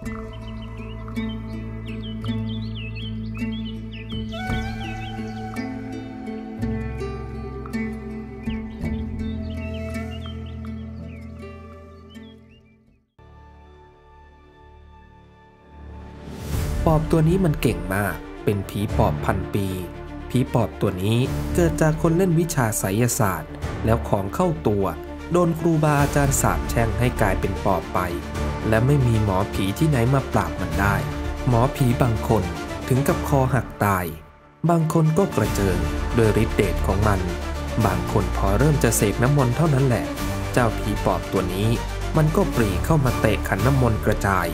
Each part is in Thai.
ปอบตัวนี้มันเก่งมาก เป็นผีปอบพันปี ผีปอบตัวนี้เกิดจากคนเล่นวิชาไสยศาสตร์ แล้วของเข้าตัว โดนครูบาอาจารย์สาปแช่งให้กลายเป็นปอบไปและไม่มีหมอผีที่ไหนมาปราบมันได้ หมอผีบางคนถึงกับคอหักตาย บางคนก็กระเจิงโดยฤทธิเดชของมัน บางคนพอเริ่มจะเสพน้ำมนต์เท่านั้นแหละ เจ้าผีปอบตัวนี้ มันก็ปรีเข้ามาเตะขันน้ำมนต์กระจาย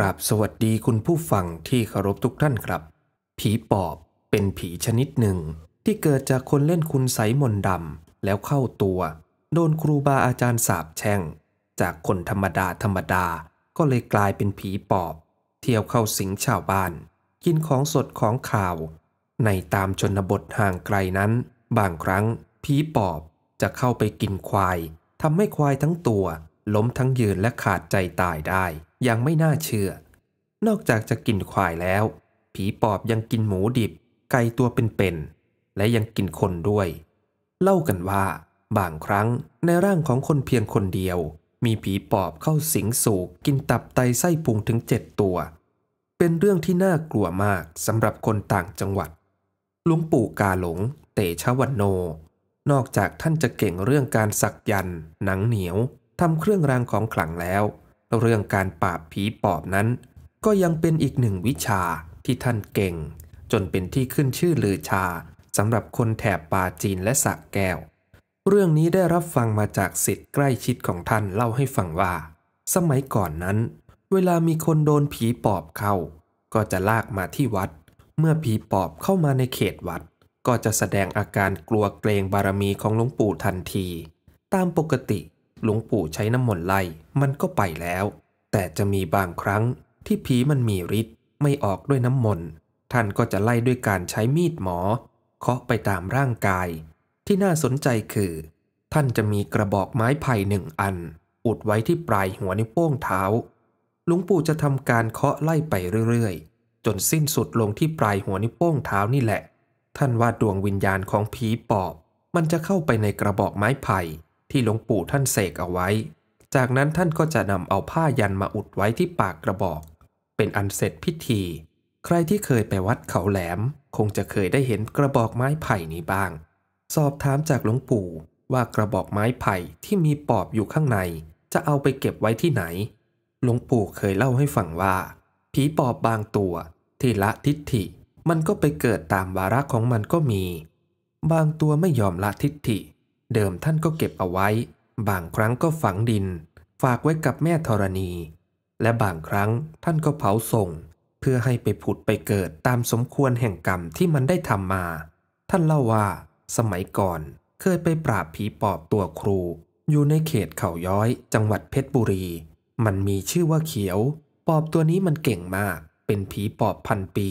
ราบสวัสดีคุณผู้ฟังที่เคารพทุกท่านครับ ผีปอบเป็นผีชนิดหนึ่ง ที่เกิดจากคนเล่นคุณไสมนดำแล้วเข้าตัว โดนครูบาอาจารย์สาบแช่ง จากคนธรรมดาธรรมดาก็เลยกลายเป็นผีปอบ เที่ยวเข้าสิงชาวบ้าน กินของสดของข่าว ในตามชนบทห่างไกลนั้น บางครั้งผีปอบจะเข้าไปกินควายทำให้ควายทั้งตัวล้มทั้งยืนและขาดใจตายได้อย่างไม่น่าเชื่อ นอกจากจะกินควายแล้ว ผีปอบยังกินหมูดิบไก่ตัวเป็นๆและยังกินคนด้วย เล่ากันว่า บางครั้งในร่างของคนเพียงคนเดียว มีผีปอบเข้าสิงสู่กินตับไตไส้พุงถึงเจ็ดตัว เป็นเรื่องที่น่ากลัวมากสำหรับคนต่างจังหวัด หลวงปู่กาหลงเตชวันโน นอกจากท่านจะเก่งเรื่องการสักยันหนังเหนียวทำเครื่องรางของขลังแล้ว เรื่องการปราบผีปอบนั้น ก็ยังเป็นอีกหนึ่งวิชาที่ท่านเก่ง จนเป็นที่ขึ้นชื่อลือชาสำหรับคนแถบป่าจีนและสะแก้ว เรื่องนี้ได้รับฟังมาจากสิทธิ์ใกล้ชิดของท่านเล่าให้ฟังว่า สมัยก่อนนั้น เวลามีคนโดนผีปอบเข้า ก็จะลากมาที่วัด เมื่อผีปอบเข้ามาในเขตวัด ก็จะแสดงอาการกลัวเกรงบารมีของหลวงปู่ทันที ตามปกติหลวงปู่ใช้น้ำมนต์ไล่ มันก็ไปแล้ว แต่จะมีบางครั้งที่ผีมันมีฤทธิ์ไม่ออกด้วยน้ำมนต์ ท่านก็จะไล่ด้วยการใช้มีดหมอเคาะไปตามร่างกาย ที่น่าสนใจคือ ท่านจะมีกระบอกไม้ไผ่หนึ่งอัน อุดไว้ที่ปลายหัวนิ้วโป้งเท้า หลวงปู่จะทำการเคาะไล่ไปเรื่อยๆ จนสิ้นสุดลงที่ปลายหัวนิ้วโป้งเท้านี่แหละ ท่านว่าดวงวิญญาณของผีปอบมันจะเข้าไปในกระบอกไม้ไผ่ที่หลวงปู่ท่านเสกเอาไว้ จากนั้นท่านก็จะนำเอาผ้ายันมาอุดไว้ที่ปากกระบอก เป็นอันเสร็จพิธี ใครที่เคยไปวัดเขาแหลม คงจะเคยได้เห็นกระบอกไม้ไผ่นี้บ้าง สอบถามจากหลวงปู่ว่ากระบอกไม้ไผ่ที่มีปอบอยู่ข้างใน จะเอาไปเก็บไว้ที่ไหน หลวงปู่เคยเล่าให้ฟังว่า ผีปอบบางตัว ที่ละทิฏฐิมันก็ไปเกิดตามวาระของมันก็มี บางตัวไม่ยอมละทิฏฐิเดิมท่านก็เก็บเอาไว้ บางครั้งก็ฝังดิน ฝากไว้กับแม่ธรณี และบางครั้งท่านก็เผาส่ง เพื่อให้ไปผุดไปเกิดตามสมควรแห่งกรรมที่มันได้ทำมา ท่านเล่าว่า สมัยก่อน เคยไปปราบผีปอบตัวครู อยู่ในเขตเขาย้อย จังหวัดเพชรบุรี มันมีชื่อว่าเขียว ปอบตัวนี้มันเก่งมาก เป็นผีปอบพันปี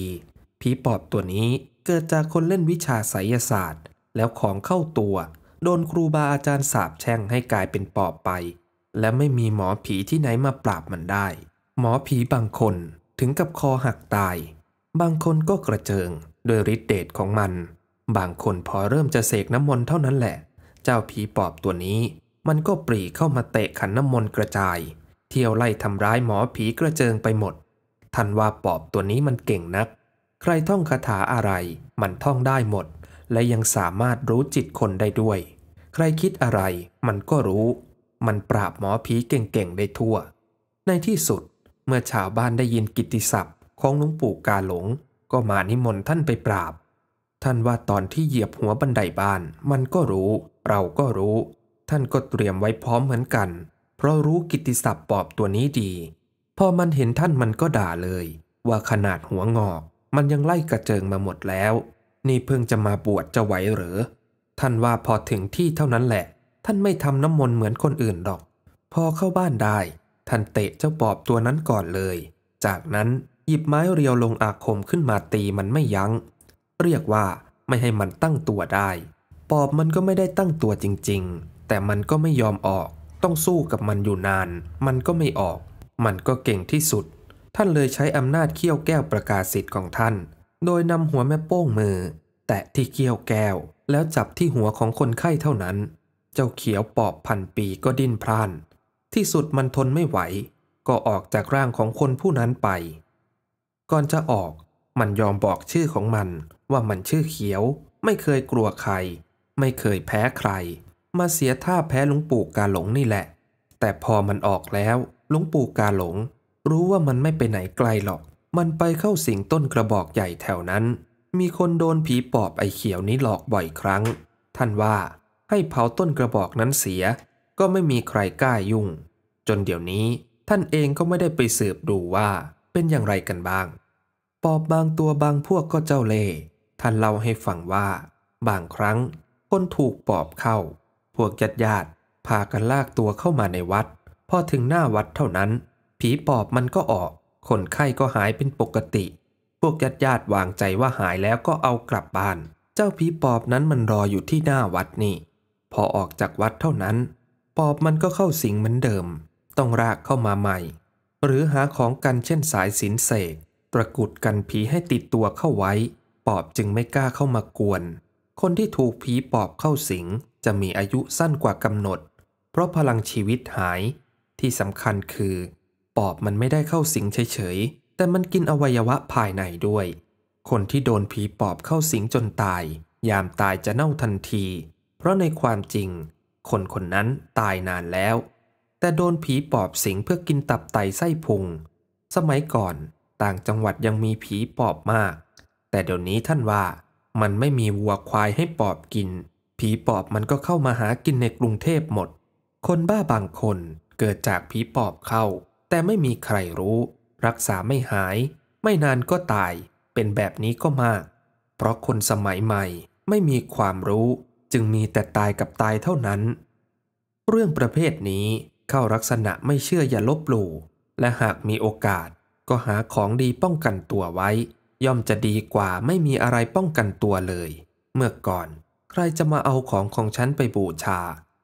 ผีปอบตัวนี้เกิดจากคนเล่นวิชาไสยศาสตร์ แล้วของเข้าตัวโดนครูบาอาจารย์สาบแช่งให้กลายเป็นปอบไป และไม่มีหมอผีที่ไหนมาปราบมันได้ หมอผีบางคนถึงกับคอหักตาย บางคนก็กระเจิงโดยฤทธิเดชของมัน บางคนพอเริ่มจะเสกน้ำมนต์เท่านั้นแหละ เจ้าผีปอบตัวนี้ มันก็ปรีเข้ามาเตะขันน้ำมนต์กระจาย เที่ยวไล่ทำร้ายหมอผีกระเจิงไปหมดท่านว่าปอบตัวนี้มันเก่งนัก ใครท่องคาถาอะไร มันท่องได้หมด และยังสามารถรู้จิตคนได้ด้วยใครคิดอะไรมันก็รู้ มันปราบหมอผีเก่งๆได้ทั่ว ในที่สุด เมื่อชาวบ้านได้ยินกิตติศัพท์ของหลวงปู่กาหลง ก็มานิมนต์ท่านไปปราบ ท่านว่าตอนที่เหยียบหัวบันไดบ้าน มันก็รู้ เราก็รู้ ท่านก็เตรียมไว้พร้อมเหมือนกัน เพราะรู้กิตติศัพท์ปอบตัวนี้ดี พอมันเห็นท่านมันก็ด่าเลย ว่าขนาดหัวงอก มันยังไล่กระเจิงมาหมดแล้ว นี่เพิ่งจะมาบวชจะไหวหรือท่านว่าพอถึงที่เท่านั้นแหละ ท่านไม่ทำน้ำมนต์เหมือนคนอื่นหรอก พอเข้าบ้านได้ ท่านเตะเจ้าปอบตัวนั้นก่อนเลย จากนั้นหยิบไม้เรียวลงอาคมขึ้นมาตีมันไม่ยัง้ง เรียกว่าไม่ให้มันตั้งตัวได้ ปอบมันก็ไม่ได้ตั้งตัวจริง ๆ แต่มันก็ไม่ยอมออก ต้องสู้กับมันอยู่นาน มันก็ไม่ออก มันก็เก่งที่สุด ท่านเลยใช้อำนาจเขี้ยวแก้วประกาศสิทธิ์ของท่าน โดยนำหัวแม่โป้งมือ แตะที่เขี้ยวแก้วแล้วจับที่หัวของคนไข้เท่านั้น เจ้าเขียวปอบพันปีก็ดิ้นพราน ที่สุดมันทนไม่ไหว ก็ออกจากร่างของคนผู้นั้นไป ก่อนจะออก มันยอมบอกชื่อของมัน ว่ามันชื่อเขียว ไม่เคยกลัวใคร ไม่เคยแพ้ใคร มาเสียท่าแพ้ลุงปู่กาหลงนี่แหละ แต่พอมันออกแล้วลุงปู่กาหลง รู้ว่ามันไม่ไปไหนไกลหรอก มันไปเข้าสิงต้นกระบอกใหญ่แถวนั้นมีคนโดนผีปอบไอเขียวนี้หลอกบ่อยครั้ง ท่านว่าให้เผาต้นกระบอกนั้นเสีย ก็ไม่มีใครกล้ายุ่ง จนเดี๋ยวนี้ท่านเองก็ไม่ได้ไปสืบดูว่าเป็นอย่างไรกันบ้าง ปอบบางตัวบางพวกก็เจ้าเล่ ท่านเล่าให้ฟังว่า บางครั้งคนถูกปอบเข้า พวกญาติญาติพากันลากตัวเข้ามาในวัด พอถึงหน้าวัดเท่านั้น ผีปอบมันก็ออก คนไข้ก็หายเป็นปกติวกญาติญาติวางใจว่าหายแล้วก็เอากลับบ้าน เจ้าผีปอบนั้นมันรออยู่ที่หน้าวัดนี่ พอออกจากวัดเท่านั้น ปอบมันก็เข้าสิงเหมือนเดิม ต้องรากเข้ามาใหม่ หรือหาของกันเช่นสายสินเสกตะกุดกันผีให้ติดตัวเข้าไว้ ปอบจึงไม่กล้าเข้ามากวน คนที่ถูกผีปอบเข้าสิง จะมีอายุสั้นกว่ากำหนด เพราะพลังชีวิตหาย ที่สำคัญคือ ปอบมันไม่ได้เข้าสิงเฉยแต่มันกินอวัยวะภายในด้วย คนที่โดนผีปอบเข้าสิงจนตาย ยามตายจะเน่าทันที เพราะในความจริง คนคนนั้นตายนานแล้ว แต่โดนผีปอบสิงเพื่อกินตับไตไส้พุง สมัยก่อนต่างจังหวัดยังมีผีปอบมาก แต่เดี๋ยวนี้ท่านว่า มันไม่มีวัวควายให้ปอบกิน ผีปอบมันก็เข้ามาหากินในกรุงเทพหมด คนบ้าบางคนเกิดจากผีปอบเข้า แต่ไม่มีใครรู้รักษาไม่หาย ไม่นานก็ตาย เป็นแบบนี้ก็มาก เพราะคนสมัยใหม่ไม่มีความรู้จึงมีแต่ตายกับตายเท่านั้น เรื่องประเภทนี้เข้าลักษณะไม่เชื่ออย่าลบหลู่และหากมีโอกาส ก็หาของดีป้องกันตัวไว้ ย่อมจะดีกว่าไม่มีอะไรป้องกันตัวเลย เมื่อก่อน ใครจะมาเอาของของฉันไปบูชา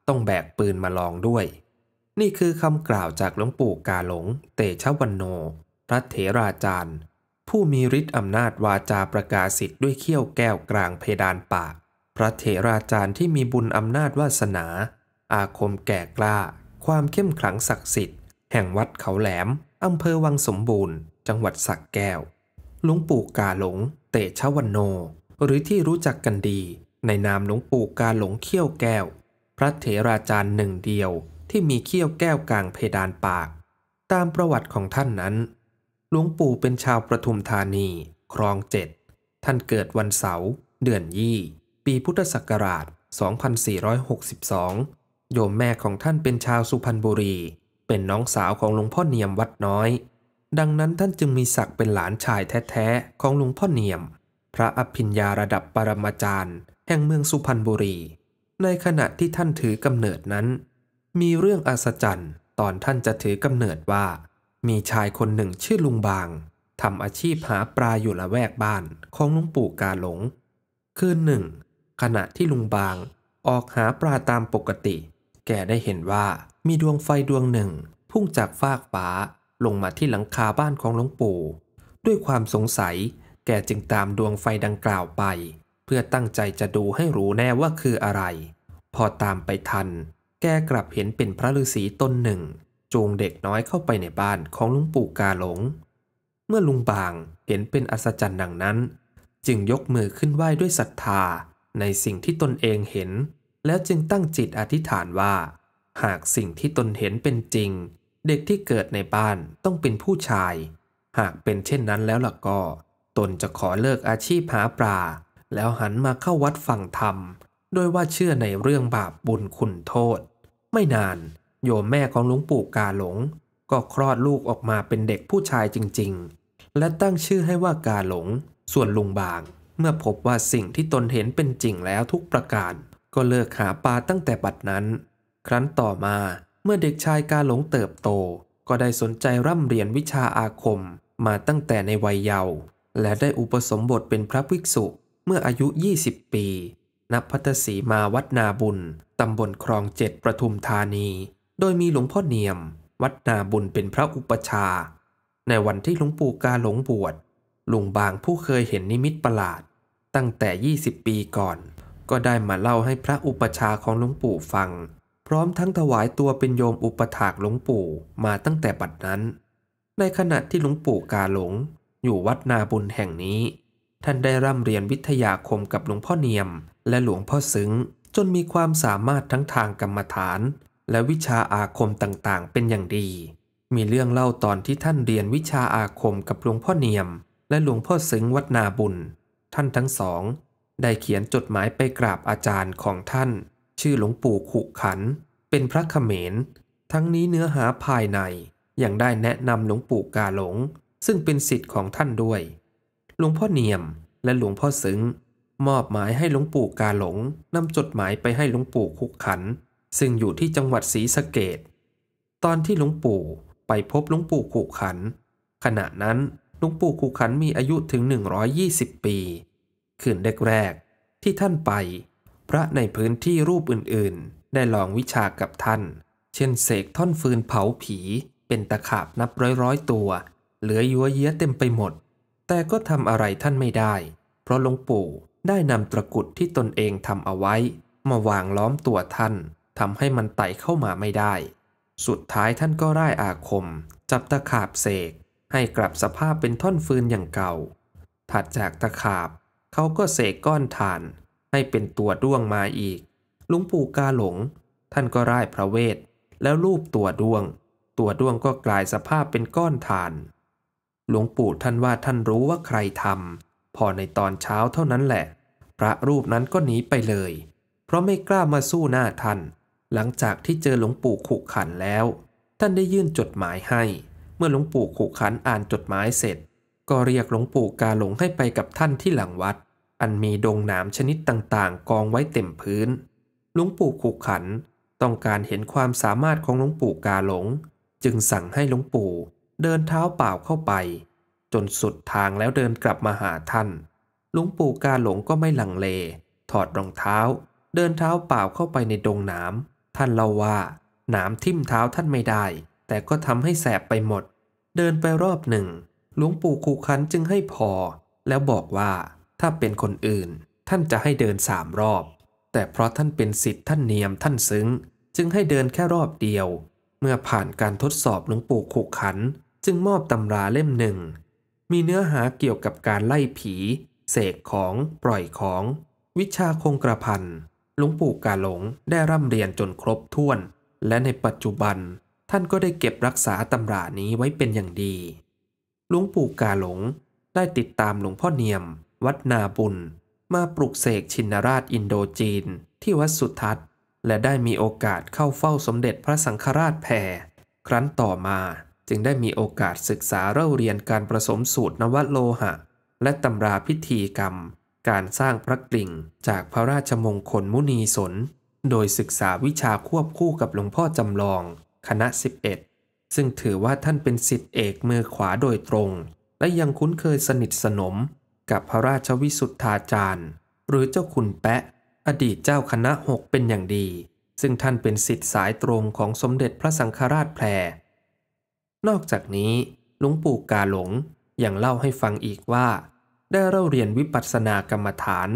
ต้องแบกปืนมาลองด้วย นี่คือคำกล่าวจากหลวงปู่กาหลง เตชะวันโนพระเถราจารย์ ผู้มีฤทธิ์อำนาจวาจาประกาศสิทธิ์ด้วยเขี้ยวแก้วกลางเพดานปาก พระเถราจารย์ที่มีบุญอำนาจวาสนา อาคมแก่กล้า ความเข้มขลังศักดิ์สิทธิ์แห่งวัดเขาแหลมอำเภอวังสมบูรณ์ จังหวัดสักแก้วหลวงปู่กาหลง เตชวันโน หรือที่รู้จักกันดี ในนามหลวงปู่กาหลงเขี้ยวแก้ว พระเถราจารย์หนึ่งเดียวที่มีเขี้ยวแก้วกลางเพดานปาก ตามประวัติของท่านนั้นหลวงปู่เป็นชาวประทุมธานีครองเจ็ด ท่านเกิดวันเสาร์เดือนยี่ปีพุทธศักราช 2462 โยมแม่ของท่านเป็นชาวสุพรรณบุรี เป็นน้องสาวของหลวงพ่อเนียมวัดน้อย ดังนั้นท่านจึงมีศักดิ์เป็นหลานชายแท้ๆ ของหลวงพ่อเนียม พระอภิญญาระดับปรมาจารย์แห่งเมืองสุพรรณบุรี ในขณะที่ท่านถือกำเนิดนั้น มีเรื่องอัศจรรย์ตอนท่านจะถือกำเนิดว่ามีชายคนหนึ่งชื่อลุงบางทำอาชีพหาปลาอยู่ละแวกบ้านของลุงปู่กาหลงคืนหนึ่ง ขณะที่ลุงบาง ออกหาปลาตามปกติ แกได้เห็นว่ามีดวงไฟดวงหนึ่ง พุ่งจากฟากฟ้า ลงมาที่หลังคาบ้านของลุงปู่ ด้วยความสงสัยแกจึงตามดวงไฟดังกล่าวไป เพื่อตั้งใจจะดูให้รู้แน่ว่าคืออะไร พอตามไปทัน แกกลับเห็นเป็นพระฤาษีตนหนึ่งจูงเด็กน้อยเข้าไปในบ้านของลุงปู่กาหลง เมื่อลุงบางเห็นเป็นอัศจรรย์ดังนั้น จึงยกมือขึ้นไหว้ด้วยศรัทธา ในสิ่งที่ตนเองเห็น แล้วจึงตั้งจิตอธิษฐานว่า หากสิ่งที่ตนเห็นเป็นจริง เด็กที่เกิดในบ้านต้องเป็นผู้ชาย หากเป็นเช่นนั้นแล้วล่ะก็ ตนจะขอเลิกอาชีพหาปลาแล้วหันมาเข้าวัดฟังธรรมโดยว่าเชื่อในเรื่องบาปบุญคุณโทษ ไม่นานโยมแม่ของหลวงปู่กาหลง ก็คลอดลูกออกมาเป็นเด็กผู้ชายจริง ๆ และตั้งชื่อให้ว่ากาหลง ส่วนลุงบางเมื่อพบว่าสิ่งที่ตนเห็นเป็นจริงแล้วทุกประการก็เลิกหาปลาตั้งแต่บัดนั้น ครั้นต่อมาเมื่อเด็กชายกาหลงเติบโต ก็ได้สนใจร่ำเรียนวิชาอาคม มาตั้งแต่ในวัยเยาว์และได้อุปสมบทเป็นพระภิกษุเมื่ออายุ 20 ปี นับพัทศีมาวัดนาบุญตำบลครองเจ็ดประทุมธานีโดยมีหลวงพ่อเนียม วัดนาบุญเป็นพระอุปชา ในวันที่หลวงปู่กาหลงบวชหลวงบางผู้เคยเห็นนิมิตประหลาด ตั้งแต่ 20 ปีก่อน ก็ได้มาเล่าให้พระอุปชาของหลวงปู่ฟัง พร้อมทั้งถวายตัวเป็นโยมอุปถากหลวงปู่มาตั้งแต่บัดนั้น ในขณะที่หลวงปู่กาหลง อยู่วัดนาบุญแห่งนี้ ท่านได้ร่ำเรียนวิทยาคมกับหลวงพ่อเนียมและหลวงพ่อซึ้งจนมีความสามารถทั้งทางกรรมฐานและวิชาอาคมต่างๆ เป็นอย่างดี มีเรื่องเล่าตอนที่ท่านเรียนวิชาอาคมกับหลวงพ่อเนียม และหลวงพ่อสิงห์วัดนาบุญ ท่านทั้งสอง ได้เขียนจดหมายไปกราบอาจารย์ของท่าน ชื่อหลวงปู่ขุขันเป็นพระเขมร ทั้งนี้เนื้อหาภายในยังได้แนะนำหลวงปู่กาหลง ซึ่งเป็นสิทธิ์ของท่านด้วย หลวงพ่อเนียมและหลวงพ่อสิงห์มอบหมายให้หลวงปู่กาหลงนำจดหมายไปให้หลวงปู่ขุขันซึ่งอยู่ที่จังหวัดศรีสะเกดตอนที่หลวงปู่ไปพบหลวงปู่ขู่ขัน ขณะนั้นหลวงปู่ขู่ขันมีอายุถึง 120 ปีขืนแรกๆที่ท่านไป พระในพื้นที่รูปอื่นๆ ได้ลองวิชากับท่าน เช่นเสกท่อนฟืนเผาผี เป็นตะขาบนับร้อยๆตัว เหลือยัวเยี้ยเต็มไปหมด แต่ก็ทำอะไรท่านไม่ได้ เพราะหลวงปู่ได้นำตะกุดที่ตนเองทำเอาไว้ มาวางล้อมตัวท่านทำให้มันไต่เข้ามาไม่ได้ สุดท้ายท่านก็ร่อาคม จับตะขาบเสกให้กลับสภาพเป็นท่อนฟืนอย่างเก่า ถัดจากตะขาบ เขาก็เสกก้อนฐาน ให้เป็นตัวด้วงมาอีก ลุงปู่กาหลง ท่านก็ร่ายพระเวทแล้วรูปตัวด้วง ตัวด้วงก็กลายสภาพเป็นก้อนฐาน หลวงปู่ท่านว่าท่านรู้ว่าใครทำพอในตอนเช้าเท่านั้นแหละ พระรูปนั้นก็หนีไปเลย เพราะไม่กล้ามาสู้หน้าท่านหลังจากที่เจอหลวงปู่ขุขันแล้ว ท่านได้ยื่นจดหมายให้ เมื่อหลวงปู่ขุขันอ่านจดหมายเสร็จ ก็เรียกหลวงปู่กาหลงให้ไปกับท่านที่หลังวัด อันมีดงหนามชนิดต่างๆ กองไว้เต็มพื้นหลวงปู่ขุขันต้องการเห็นความสามารถของหลวงปู่กาหลง จึงสั่งให้หลวงปู่เดินเท้าเปล่าเข้าไป จนสุดทางแล้วเดินกลับมาหาท่านหลวงปู่กาหลงก็ไม่หลังเล ถอดรองเท้า เดินเท้าเปล่าเข้าไปในดงหนามท่านเล่าว่าหนามทิ่มเท้าท่านไม่ได้ แต่ก็ทำให้แสบไปหมด เดินไปรอบหนึ่งหลวงปู่ขู่ขันจึงให้พอ แล้วบอกว่า ถ้าเป็นคนอื่น ท่านจะให้เดินสามรอบ แต่เพราะท่านเป็นสิทธิ์ท่านเนียมท่านซึ้ง จึงให้เดินแค่รอบเดียว เมื่อผ่านการทดสอบหลวงปู่ขู่ขัน จึงมอบตำราเล่มหนึ่ง มีเนื้อหาเกี่ยวกับการไล่ผีเสกของ ปล่อยของ วิชาคงกระพันหลวงปู่กาหลงได้ร่ำเรียนจนครบถ้วน และในปัจจุบัน ท่านก็ได้เก็บรักษาตำรานี้ไว้เป็นอย่างดีหลวงปู่กาหลงได้ติดตามหลวงพ่อเนียม วัดนาบุญ มาปลุกเสกชินราชอินโดจีน ที่วัดสุทัศน์ และได้มีโอกาสเข้าเฝ้าสมเด็จพระสังฆราชแผ่ครั้นต่อมาจึงได้มีโอกาสศึกษาเล่าเรียนการผสมสูตรนวโลหะ และตำราพิธีกรรมการสร้างพระกลิ่งจากพระราชมงคลมุนีสน โดยศึกษาวิชาควบคู่กับหลวงพ่อจำลอง คณะ11ซึ่งถือว่าท่านเป็นสิทธิเอกมือขวาโดยตรง และยังคุ้นเคยสนิทสนมกับพระราชวิสุทธาจารย์ หรือเจ้าคุณแปะอดีตเจ้าคณะหกเป็นอย่างดี ซึ่งท่านเป็นสิทธิสายตรงของสมเด็จพระสังฆราชแพรนอกจากนี้หลวงปู่กาหลงยังเล่าให้ฟังอีกว่าได้เล่าเรียนวิปัสสนากรรมฐาน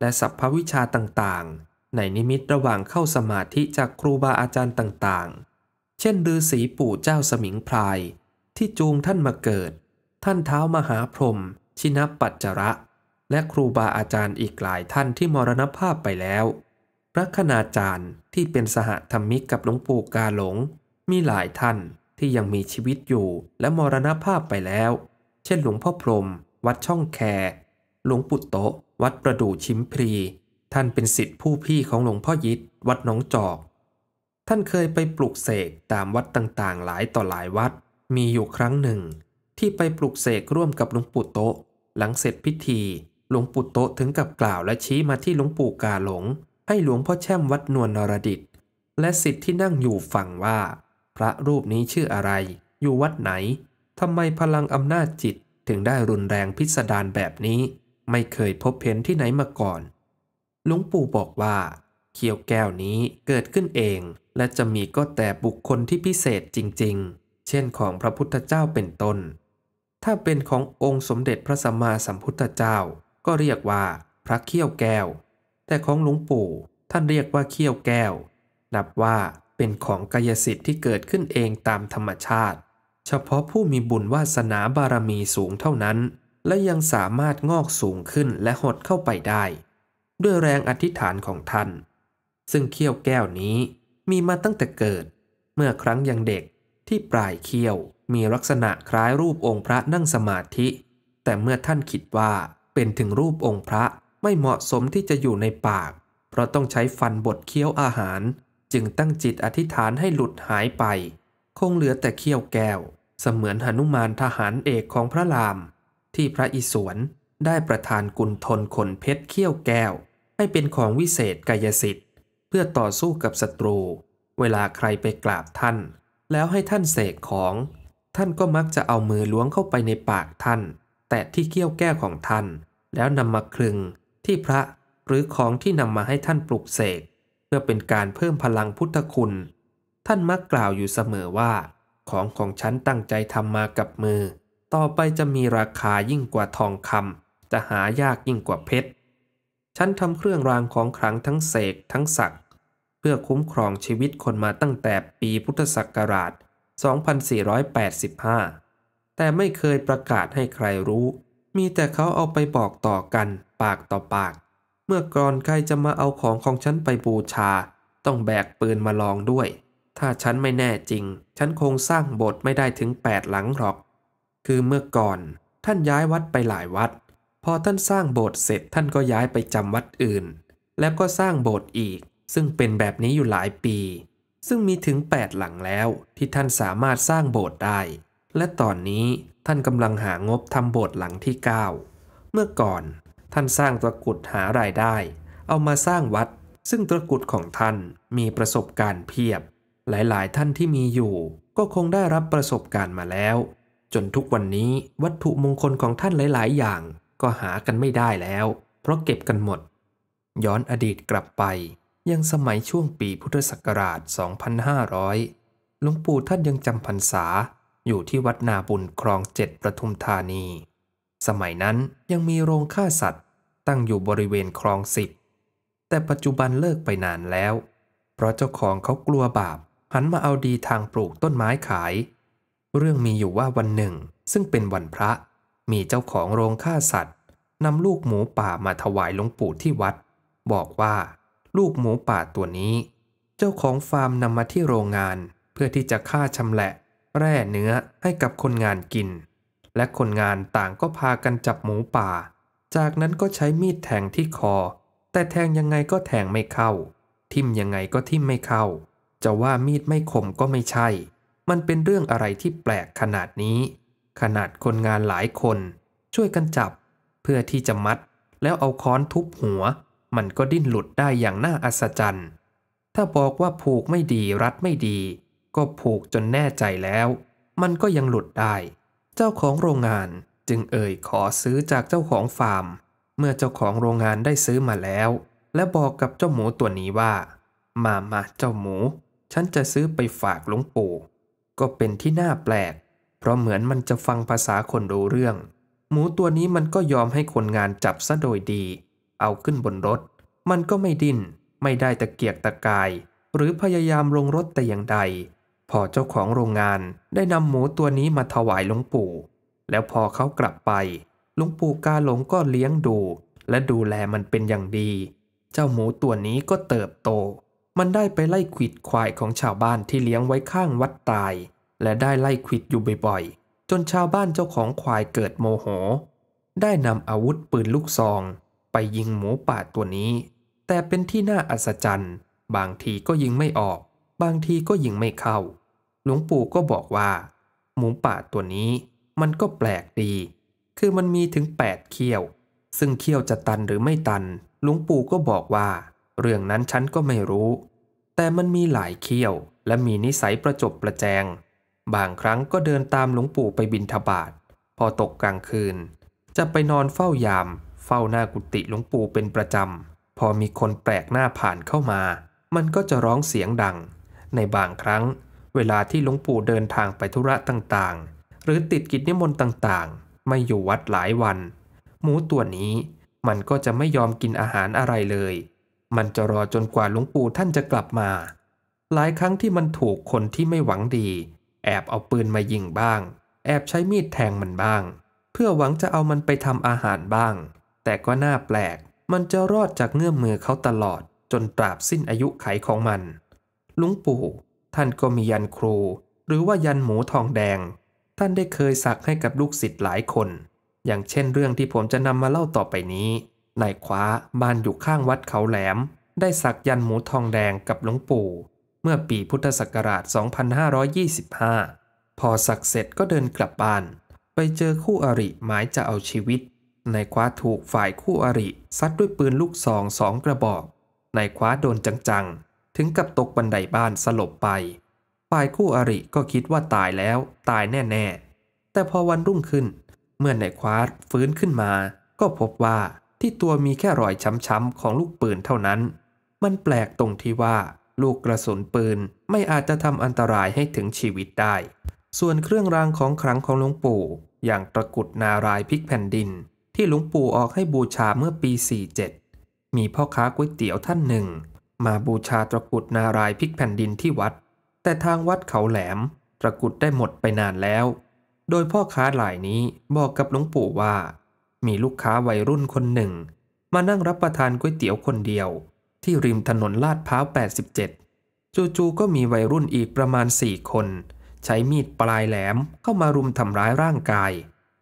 และสัพพวิชาต่างๆ ในนิมิตระหว่างเข้าสมาธิจากครูบาอาจารย์ต่างๆ เช่นฤาษีปู่เจ้าสมิงพราย ที่จูงท่านมาเกิด ท่านเท้ามหาพรหมชินปัจจระ และครูบาอาจารย์อีกหลายท่านที่มรณภาพไปแล้ว พระคณาจารย์ที่เป็นสหธรรมิกกับหลวงปู่กาหลง มีหลายท่านที่ยังมีชีวิตอยู่และมรณภาพไปแล้ว เช่นหลวงพ่อพรมวัดช่องแคหลวงปู่โตวัดประดู่ชิมพรี ท่านเป็นสิทธิผู้พี่ของหลวงพ่อยิดวัดน้องจอก ท่านเคยไปปลูกเสกตามวัดต่างๆหลายต่อหลายวัด มีอยู่ครั้งหนึ่ง ที่ไปปลูกเสกร่วมกับหลวงปู่โตหลังเสร็จพิธี หลวงปู่โตถึงกับกล่าวและชี้มาที่หลวงปู่กาหลง ให้หลวงพ่อแช่มวัดนวลนรดิตและสิทธิ์ที่นั่งอยู่ฝั่งว่า พระรูปนี้ชื่ออะไร อยู่วัดไหนทำไมพลังอำนาจจิตถึงได้รุนแรงพิสดารแบบนี้ไม่เคยพบเห็นที่ไหนมาก่อน ลุงปู่บอกว่า เขียวแก้วนี้เกิดขึ้นเอง และจะมีก็แต่บุคคลที่พิเศษจริงๆ เช่นของพระพุทธเจ้าเป็นต้น ถ้าเป็นขององค์สมเด็จพระสัมมาสัมพุทธเจ้า ก็เรียกว่า พระเขี้ยวแก้ว แต่ของหลวงปู่ท่านเรียกว่าเขี้ยวแก้วนับว่าเป็นของกายสิทธิ์ที่เกิดขึ้นเองตามธรรมชาติเฉพาะผู้มีบุญวาสนาบารมีสูงเท่านั้น และยังสามารถงอกสูงขึ้นและหดเข้าไปได้ ด้วยแรงอธิษฐานของท่าน ซึ่งเขี้ยวแก้วนี้มีมาตั้งแต่เกิด เมื่อครั้งยังเด็กที่ปลายเขี้ยวมีลักษณะคล้ายรูปองค์พระนั่งสมาธิ แต่เมื่อท่านคิดว่าเป็นถึงรูปองค์พระไม่เหมาะสมที่จะอยู่ในปาก เพราะต้องใช้ฟันบดเคี้ยวอาหาร จึงตั้งจิตอธิษฐานให้หลุดหายไปคงเหลือแต่เขี้ยวแก้ว เสมือนหนุมานทหารเอกของพระราม ที่พระอิศวรได้ประทานกุลทนขนเพชรเขี้ยวแก้ว ให้เป็นของวิเศษกายสิทธิ์ เพื่อต่อสู้กับศัตรู เวลาใครไปกราบท่าน แล้วให้ท่านเสกของ ท่านก็มักจะเอามือล้วงเข้าไปในปากท่าน แตะที่เขี้ยวแก้วของท่าน แล้วนำมาคลึงที่พระหรือของที่นำมาให้ท่านปลุกเสกเพื่อเป็นการเพิ่มพลังพุทธคุณท่านมักกล่าวอยู่เสมอว่า ของของฉันตั้งใจทำมากับมือ ต่อไปจะมีราคายิ่งกว่าทองคำจะหายากยิ่งกว่าเพชรฉันทำเครื่องรางของขลังทั้งเสกทั้งสักเพื่อคุ้มครองชีวิตคนมาตั้งแต่ปีพุทธศักราช2485 แต่ไม่เคยประกาศให้ใครรู้ มีแต่เขาเอาไปบอกต่อกันปากต่อปาก เมื่อก่อนใครจะมาเอาของของฉันไปบูชา ต้องแบกปืนมาลองด้วยถ้าฉันไม่แน่จริง ฉันคงสร้างโบสถ์ไม่ได้ถึงแปดหลังหรอก คือเมื่อก่อนท่านย้ายวัดไปหลายวัด พอท่านสร้างโบสถ์เสร็จท่านก็ย้ายไปจำวัดอื่น แล้วก็สร้างโบสถ์อีก ซึ่งเป็นแบบนี้อยู่หลายปี ซึ่งมีถึงแปดหลังแล้ว ที่ท่านสามารถสร้างโบสถ์ได้ และตอนนี้ท่านกำลังหางบทำโบสถ์หลังที่เก้าเมื่อก่อน ท่านสร้างตะกุดหารายได้ เอามาสร้างวัด ซึ่งตะกุดของท่านมีประสบการณ์เพียบหลายๆท่านที่มีอยู่ ก็คงได้รับประสบการณ์มาแล้ว จนทุกวันนี้วัตถุมงคลของท่านหลาย ๆ อย่างก็หากันไม่ได้แล้ว เพราะเก็บกันหมด ย้อนอดีตกลับไป ยังสมัยช่วงปีพุทธศักราช 2500หลวงปู่ท่านยังจำพรรษาอยู่ที่วัดนาบุญคลองเจ็ดประทุมธานี สมัยนั้นยังมีโรงฆ่าสัตว์ ตั้งอยู่บริเวณคลองสิบแต่ปัจจุบันเลิกไปนานแล้ว เพราะเจ้าของเขากลัวบาปหันมาเอาดีทางปลูกต้นไม้ขาย เรื่องมีอยู่ว่าวันหนึ่ง ซึ่งเป็นวันพระ มีเจ้าของโรงฆ่าสัตว์นำลูกหมูป่ามาถวายหลวงปู่ที่วัด บอกว่า ลูกหมูป่าตัวนี้ เจ้าของฟาร์มนำมาที่โรงงาน เพื่อที่จะฆ่าชำแหละ แร่เนื้อให้กับคนงานกิน และคนงานต่างก็พากันจับหมูป่า จากนั้นก็ใช้มีดแทงที่คอ แต่แทงยังไงก็แทงไม่เข้า ทิ่มยังไงก็ทิ่มไม่เข้าจะว่ามีดไม่คมก็ไม่ใช่ มันเป็นเรื่องอะไรที่แปลกขนาดนี้ ขนาดคนงานหลายคน ช่วยกันจับ เพื่อที่จะมัด แล้วเอาค้อนทุบหัว มันก็ดิ้นหลุดได้อย่างน่าอัศจรรย์ ถ้าบอกว่าผูกไม่ดีรัดไม่ดี ก็ผูกจนแน่ใจแล้ว มันก็ยังหลุดได้ เจ้าของโรงงานจึงเอ่ยขอซื้อจากเจ้าของฟาร์ม เมื่อเจ้าของโรงงานได้ซื้อมาแล้ว และบอกกับเจ้าหมูตัวนี้ว่า มามาเจ้าหมูฉันจะซื้อไปฝากหลวงปู่ ก็เป็นที่น่าแปลก เพราะเหมือนมันจะฟังภาษาคนรู้เรื่อง หมูตัวนี้มันก็ยอมให้คนงานจับซะโดยดี เอาขึ้นบนรถ มันก็ไม่ดิน้นไม่ได้ตะเกียกตะกาย หรือพยายามลงรถแต่อย่างใด พอเจ้าของโรงงานได้นำหมูตัวนี้มาถวายหลวงปู่ แล้วพอเขากลับไปหลวงปู่กาหลงก็เลี้ยงดู และดูแลมันเป็นอย่างดี เจ้าหมูตัวนี้ก็เติบโตมันได้ไปไล่ขิดควายของชาวบ้านที่เลี้ยงไว้ข้างวัดตาย และได้ไล่ขิดอยู่บ่อยๆจนชาวบ้านเจ้าของควายเกิดโมโห ได้นำอาวุธปืนลูกซอง ไปยิงหมูป่าตัวนี้ แต่เป็นที่น่าอัศจรรย์บางทีก็ยิงไม่ออก บางทีก็ยิงไม่เข้า หลวงปู่ก็บอกว่า หมูป่าตัวนี้ มันก็แปลกดี คือมันมีถึง 8เขี้ยว ซึ่งเขี้ยวจะตันหรือไม่ตัน หลวงปู่ก็บอกว่าเรื่องนั้นฉันก็ไม่รู้ แต่มันมีหลายเคี้ยวและมีนิสัยประจบประแจง บางครั้งก็เดินตามหลวงปู่ไปบินทบาท พอตกกลางคืน จะไปนอนเฝ้ายาม เฝ้าหน้ากุฏิหลวงปู่เป็นประจำ พอมีคนแปลกหน้าผ่านเข้ามา มันก็จะร้องเสียงดัง ในบางครั้ง เวลาที่หลวงปู่เดินทางไปธุระต่างๆ หรือติดกิจนิมนต์ต่างๆ ไม่อยู่วัดหลายวัน หมูตัวนี้ มันก็จะไม่ยอมกินอาหารอะไรเลยมันจะรอจนกว่าหลวงปู่ท่านจะกลับมา หลายครั้งที่มันถูกคนที่ไม่หวังดี แอบเอาปืนมายิงบ้าง แอบใช้มีดแทงมันบ้าง เพื่อหวังจะเอามันไปทำอาหารบ้าง แต่ก็น่าแปลก มันจะรอดจากเงื้อมมือเขาตลอด จนตราบสิ้นอายุไขของมัน ลุงปู่ท่านก็มียันครู หรือว่ายันหมูทองแดง ท่านได้เคยสักให้กับลูกศิษย์หลายคน อย่างเช่นเรื่องที่ผมจะนำมาเล่าต่อไปนี้นายคว้าบ้านอยู่ข้างวัดเขาแหลม ได้สักยันหมูทองแดงกับหลวงปู่ เมื่อปีพุทธศักราช 2525 พอสักเสร็จก็เดินกลับบ้าน ไปเจอคู่อริหมายจะเอาชีวิตนายคว้าถูกฝ่ายคู่อริซัดด้วยปืนลูกซองสองกระบอกนายคว้าโดนจังๆ ถึงกับตกบันไดบ้านสลบไป ฝ่ายคู่อริก็คิดว่าตายแล้วตายแน่ ๆ แต่พอวันรุ่งขึ้น เมื่อนายคว้าฟื้นขึ้นมา ก็พบว่าที่ตัวมีแค่รอยช้ำๆ ของลูกปืนเท่านั้น มันแปลกตรงที่ว่าลูกกระสุนปืนไม่อาจจะทำอันตรายให้ถึงชีวิตได้ ส่วนเครื่องรางของครั้งของหลวงปู่ อย่างตะกุดนารายพิกแผ่นดินที่หลวงปู่ออกให้บูชาเมื่อปี 47 มีพ่อค้าก๋วยเตี๋ยวท่านหนึ่ง มาบูชาตะกุดนารายพิกแผ่นดินที่วัด แต่ทางวัดเขาแหลมตะกุดได้หมดไปนานแล้ว โดยพ่อค้าหลายนี้บอกกับหลวงปู่ว่ามีลูกค้าวัยรุ่นคนหนึ่ง มานั่งรับประทานก๋วยเตี๋ยวคนเดียว ที่ริมถนนลาดพร้าว 87 จู่ๆก็มีวัยรุ่นอีกประมาณ4คน ใช้มีดปลายแหลมเข้ามารุมทำร้ายร่างกาย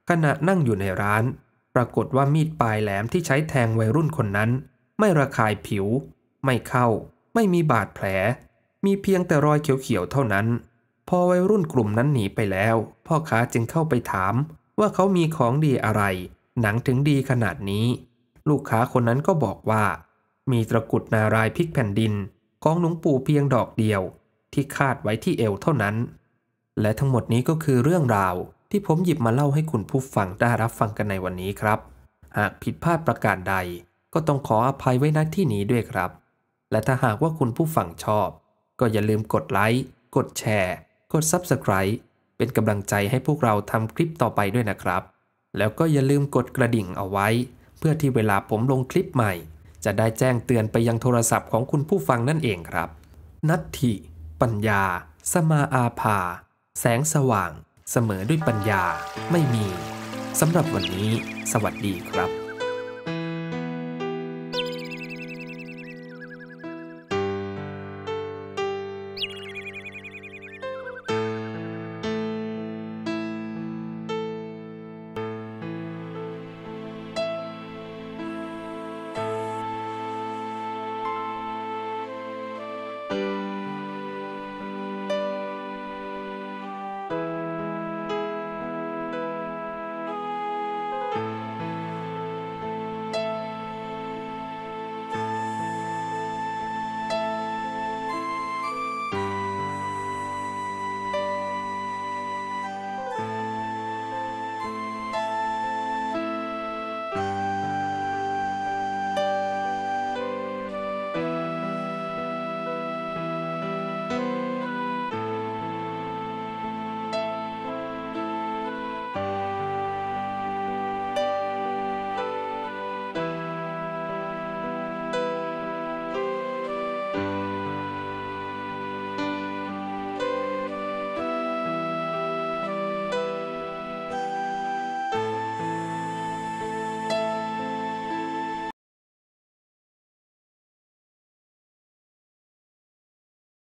ขณะนั่งอยู่ในร้าน ปรากฏว่ามีดปลายแหลมที่ใช้แทงวัยรุ่นคนนั้น ไม่ระคายผิว ไม่เข้า ไม่มีบาดแผล มีเพียงแต่รอยเขียวๆเท่านั้น พอวัยรุ่นกลุ่มนั้นหนีไปแล้ว พ่อค้าจึงเข้าไปถาม ว่าเขามีของดีอะไรหนังถึงดีขนาดนี้ ลูกค้าคนนั้นก็บอกว่ามีตะกุดนารายพิกแผ่นดินของหลวงปู่เพียงดอกเดียว ที่คาดไว้ที่เอวเท่านั้น และทั้งหมดนี้ก็คือเรื่องราว ที่ผมหยิบมาเล่าให้คุณผู้ฟังได้รับฟังกันในวันนี้ครับหากผิดพลาดประการใด ก็ต้องขออภัยไว้ณที่นี้ด้วยครับ และถ้าหากว่าคุณผู้ฟังชอบ ก็อย่าลืมกดไลค์กดแชร์กด Subscribe เป็นกำลังใจให้พวกเราทำคลิปต่อไปด้วยนะครับแล้วก็อย่าลืมกดกระดิ่งเอาไว้ เพื่อที่เวลาผมลงคลิปใหม่ จะได้แจ้งเตือนไปยังโทรศัพท์ของคุณผู้ฟังนั่นเองครับ นัตถิ ปัญญา สมาอาภา แสงสว่าง เสมอด้วยปัญญาไม่มีสำหรับวันนี้ สวัสดีครับ